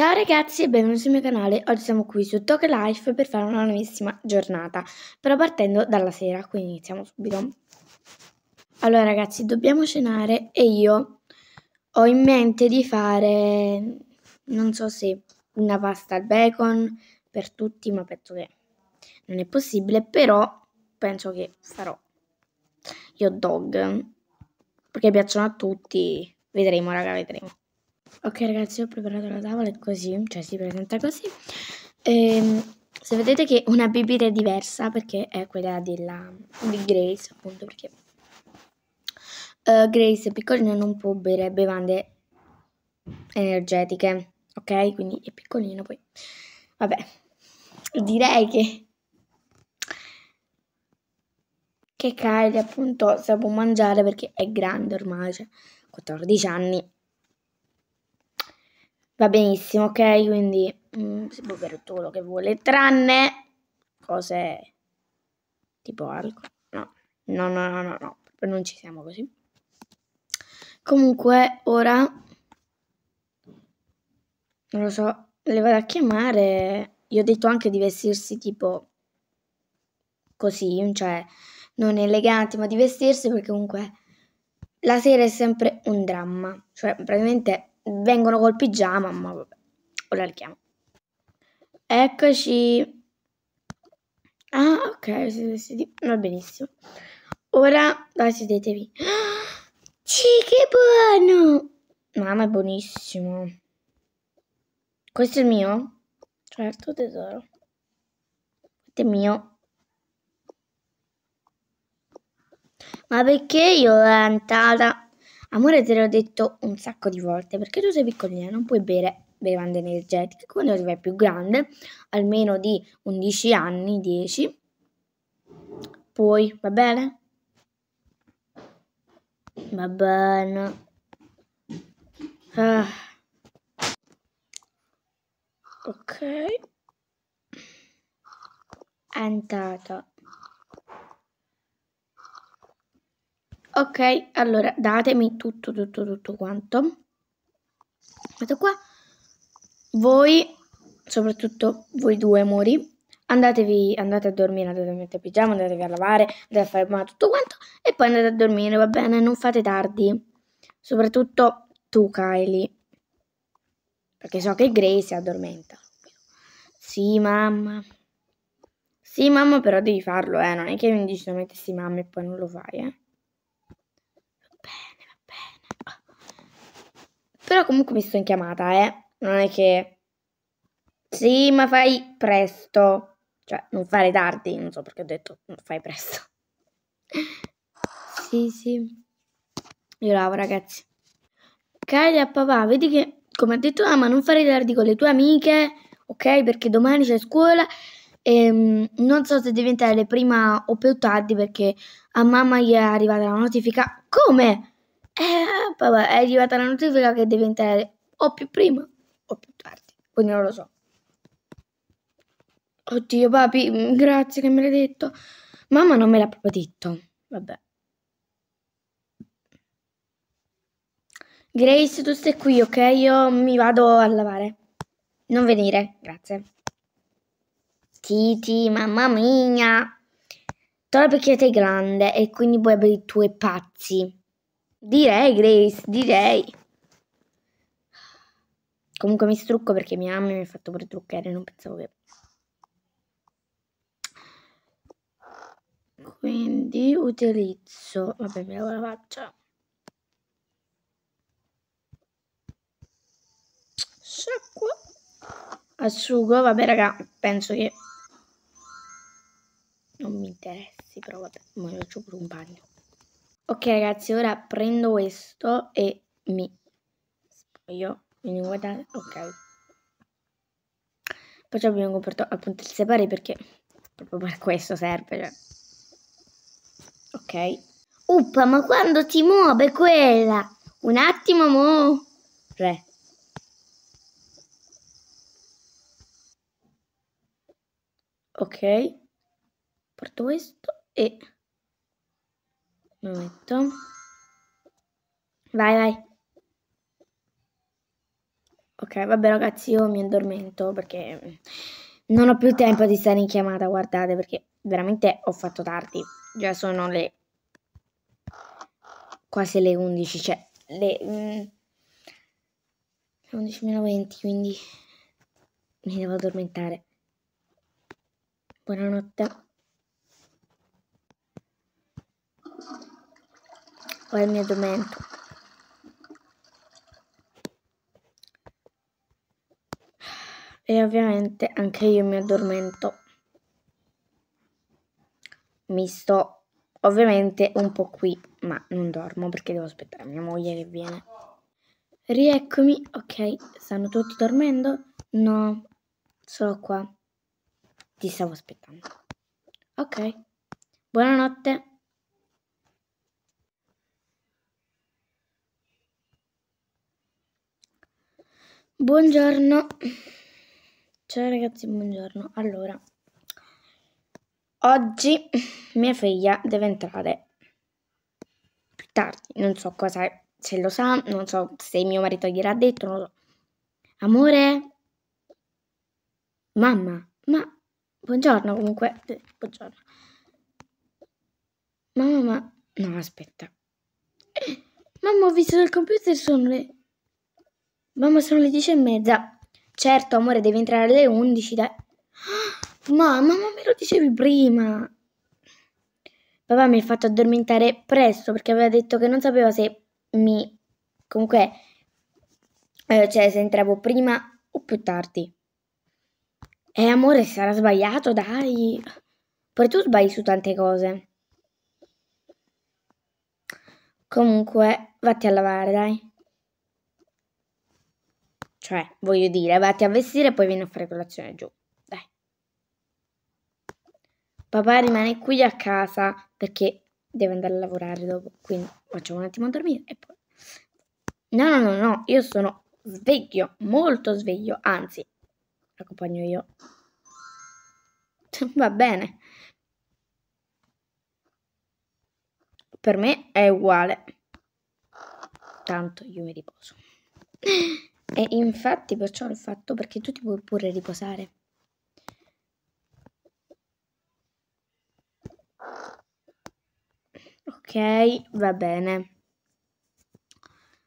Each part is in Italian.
Ciao ragazzi e benvenuti sul mio canale, oggi siamo qui su Talk Life per fare una nuovissima giornata, però partendo dalla sera, quindi iniziamo subito. Allora ragazzi, dobbiamo cenare e io ho in mente di fare, non so se una pasta al bacon per tutti, ma penso che non è possibile, però penso che farò gli hot dog, perché piacciono a tutti, vedremo raga, vedremo. Ok ragazzi, ho preparato la tavola così, cioè si presenta così. E, ehm, se vedete che una bibita è diversa perché è quella della, di Grace, appunto perché uh, Grace piccolina non può bere bevande energetiche, ok? Quindi è piccolino poi. Vabbè, direi che che Kylie appunto si può mangiare perché è grande ormai, cioè 14 anni va benissimo, ok? Quindi mm, si può bere tutto quello che vuole, tranne cose tipo alcol. No, no, no, no, no, no, non ci siamo così. Comunque, ora non lo so, le vado a chiamare. Io ho detto anche di vestirsi tipo così, cioè non eleganti, ma di vestirsi perché comunque la sera è sempre un dramma. Cioè, praticamente vengono col pigiama, ma vabbè, ora li chiamo. Eccoci. Ah, ok, va benissimo. Ora, dai, sedetevi. Sì, che buono! Mamma, è buonissimo. Questo è il mio? Certo, tesoro. Questo è mio. Ma perché io l'ho entrata? Amore, te l'ho detto un sacco di volte, perché tu sei piccolina, non puoi bere bevande energetiche. Quando sei più grande, almeno di 11 anni, 10, puoi, va bene? Va bene. Ah. Ok. È entrata Ok, allora datemi tutto, tutto, tutto quanto. Metto qua. Voi, soprattutto voi due amori, andatevi, andate a dormire, andate a mettere pigiama, andatevi a lavare, andate a fare ma tutto quanto e poi andate a dormire, va bene? Non fate tardi. Soprattutto tu, Kylie. Perché so che Gray si addormenta. Sì, mamma. Sì, mamma, però devi farlo, eh. Non è che mi dici di sì, mamma e poi non lo fai, eh. Però comunque mi sto in chiamata, eh. Non è che... Sì, ma fai presto. Cioè, non fare tardi. Non so perché ho detto fai presto. Sì, sì. Io lavo, ragazzi. Cari a papà, vedi che, come ha detto ah, ma non fare tardi con le tue amiche, ok? Perché domani c'è scuola e ehm, non so se devi entrare prima o più tardi perché a mamma gli è arrivata la notifica. Come? Eh, vabbè, è arrivata la notifica che devi entrare o più prima o più tardi, quindi non lo so. Oddio, papi, mm, grazie che me l'hai detto. Mamma non me l'ha proprio detto. Vabbè. Grace, tu stai qui, ok? Io mi vado a lavare. Non venire, grazie. Titi, mamma mia. Torna perché sei grande e quindi puoi avere i tuoi pazzi. Direi, Grace, direi. Comunque mi strucco perché mia mamma mi ha fatto pure truccare, non pensavo che... Quindi utilizzo... Vabbè, me la faccia. Sciacqua. Asciugo, vabbè raga, penso che... Non mi interessi, però vabbè, ma faccio pure un bagno. Ok ragazzi, ora prendo questo e mi spoglio. Quindi guardate, ok. Poi abbiamo comprato appunto il separe perché proprio per questo serve. Cioè. Ok. Uppa, ma quando ti muove quella? Un attimo mo. Re. Ok. Porto questo e... Mi metto vai vai ok vabbè ragazzi io mi addormento perché non ho più tempo di stare in chiamata guardate perché veramente ho fatto tardi già sono le quasi le 11 cioè le mm, 11.20 quindi mi devo addormentare buonanotte Poi mi addormento. E ovviamente anche io mi addormento. Mi sto ovviamente un po' qui, ma non dormo perché devo aspettare mia moglie che viene. Rieccomi, ok, stanno tutti dormendo? No, sono qua. Ti stavo aspettando. Ok, buonanotte. Buongiorno, ciao ragazzi, buongiorno. Allora, oggi mia figlia deve entrare più tardi, non so cosa, se lo sa, non so se mio marito gliel'ha detto, non lo so. Amore, mamma, ma buongiorno comunque, buongiorno. Mamma, ma no, aspetta. Mamma, ho visto il computer, sono le Mamma, sono le dieci e mezza. Certo, amore, devi entrare alle undici, dai. Mamma, ma me lo dicevi prima. Papà mi ha fatto addormentare presto perché aveva detto che non sapeva se mi... Comunque, eh, cioè, se entravo prima o più tardi. Eh, amore, sarà sbagliato, dai. Poi tu sbagli su tante cose. Comunque, vatti a lavare, dai. Cioè, voglio dire, vatti a vestire e poi vieni a fare colazione giù. Dai. Papà rimane qui a casa perché deve andare a lavorare dopo. Quindi facciamo un attimo a dormire e poi... No, no, no, no, io sono sveglio, molto sveglio. Anzi, accompagno io. Va bene. Per me è uguale. Tanto io mi riposo. E infatti perciò l'ho fatto perché tu ti puoi pure riposare. Ok, va bene.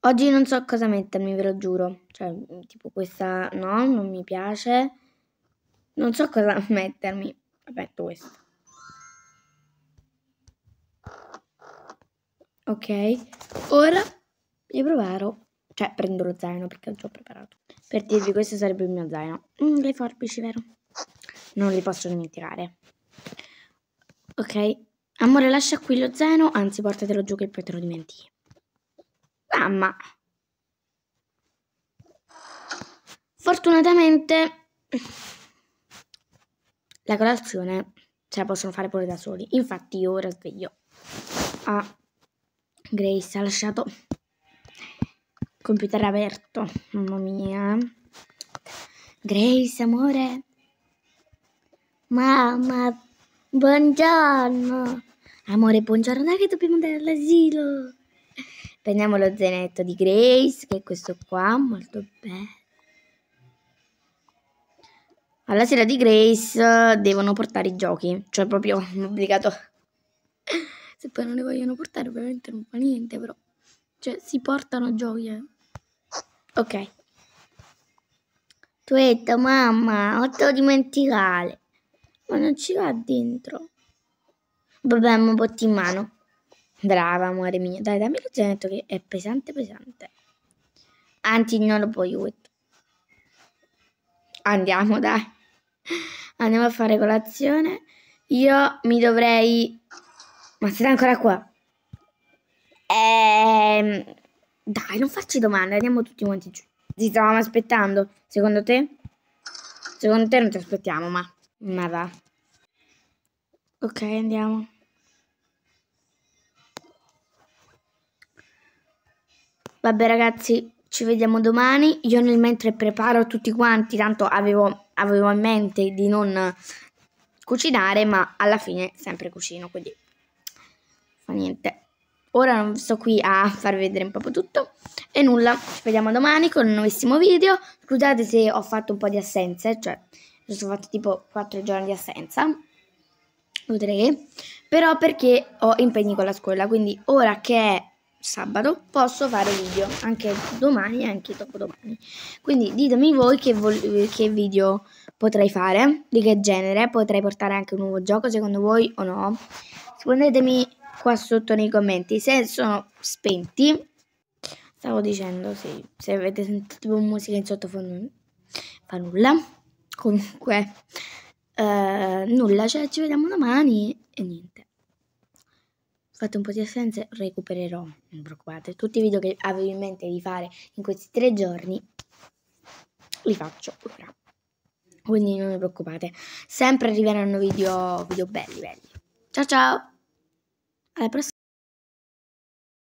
Oggi non so cosa mettermi, ve lo giuro. Cioè, tipo questa no, non mi piace. Non so cosa mettermi. Aperto questo. Ok, ora vi proverò cioè, prendo lo zaino perché l'ho già preparato. Per dirvi, questo sarebbe il mio zaino. Mm, le forbici, vero? Non li posso dimenticare. Ok. Amore, lascia qui lo zaino, anzi, portatelo giù che poi te lo dimentichi. Mamma! Fortunatamente la colazione ce la possono fare pure da soli. Infatti io ora sveglio. Ah, Grace ha lasciato computer aperto, mamma mia. Grace, amore. Mamma, buongiorno. Amore, buongiorno, dai che dobbiamo andare all'asilo. Prendiamo lo zainetto di Grace, che è questo qua, molto bello. Alla sera di Grace eh, devono portare i giochi, cioè proprio obbligato. Se poi non li vogliono portare, ovviamente non fa niente, però. Cioè, si portano giochi, eh. Ok. Tu hai detto, mamma, ho lo dimenticale. Ma non ci va dentro. Vabbè, ma botti in mano. Brava, amore mio. Dai, dammi lo zainetto che è pesante, pesante. Anzi, non lo puoi aiutare. Andiamo, dai. Andiamo a fare colazione. Io mi dovrei... Ma siete ancora qua? Ehm... Dai, non facci domande, andiamo tutti quanti giù. Ti stavamo aspettando, secondo te? Secondo te non ti aspettiamo, ma... Ma va. Ok, andiamo. Vabbè ragazzi, ci vediamo domani. Io nel mentre preparo tutti quanti, tanto avevo, avevo in mente di non cucinare, ma alla fine sempre cucino, quindi fa niente ora non sto qui a far vedere un po' tutto e nulla, ci vediamo domani con un nuovissimo video scusate se ho fatto un po' di assenze cioè ho fatto tipo 4 giorni di assenza o 3 però perché ho impegni con la scuola quindi ora che è sabato posso fare video anche domani e anche dopodomani quindi ditemi voi che, che video potrei fare di che genere potrei portare anche un nuovo gioco secondo voi o no rispondetemi qua sotto nei commenti se sono spenti. Stavo dicendo, sì, se avete sentito tipo musica in sottofondo fa nulla. Comunque, eh, nulla, cioè ci vediamo domani e niente. Fate un po' di assenze, recupererò, non preoccupate. Tutti i video che avevo in mente di fare in questi tre giorni li faccio ora. Quindi non vi preoccupate, sempre arriveranno video, video belli belli. Ciao ciao! Vai pra